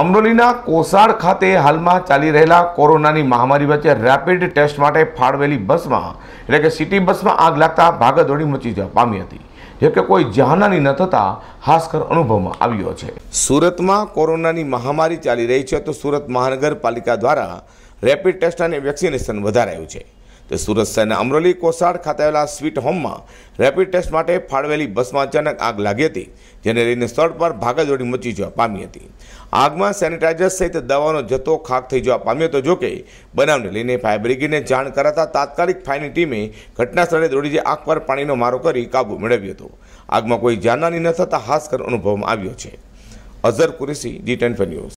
અમરોલીના કોસાડ ખાતે હાલમાં ચાલી રહેલા કોરોનાની મહામારી વચ્ચે રેપિડ ટેસ્ટ માટે ફાળવેલી બસમાં એટલે કે સિટી બસમાં આગ લાગતા ભાગદોડી મચી જવા પામી હતી જો કે કોઈ જાનહાની ન થતાં હાસકર અનુભવમાં આવ્યો છે સુરતમાં કોરોનાની મહામારી ચાલી રહી છે તો સુરત મહાનગરપાલિકા દ્વારા રેપિડ ટેસ્ટ અને વેક્સિનેશન વધારાયું છે તો સુરત શહેરના અમરોલી કોસાડ ખાતે આવેલા સ્વીટ હોમમાં રેપિડ ટેસ્ટ માટે ફાળવેલી બસમાં અચાનક આગ લાગી હતી જેને લઈને સ્થળ પર ભાગદોડી મચી જવા પામી હતી આગમાં સેનિટાઇઝર સહિત દવાનો જથ્થો ખાક થઈ જવા પામ્યો હતો જોકે બનાવને લઈને ફાયર બ્રિગેડને જાણ કરાતા તાત્કાલિક ફાયરની ટીમે ઘટનાસ્થળે દોડી જે આગ પર પાણીનો મારો કરી કાબુ મેળવ્યો હતો આગમાં કોઈ જાનહાની ન થતાં કર અનુભવમાં આવ્યો છે અઝર કુરેશી જી ટેન ન્યૂઝ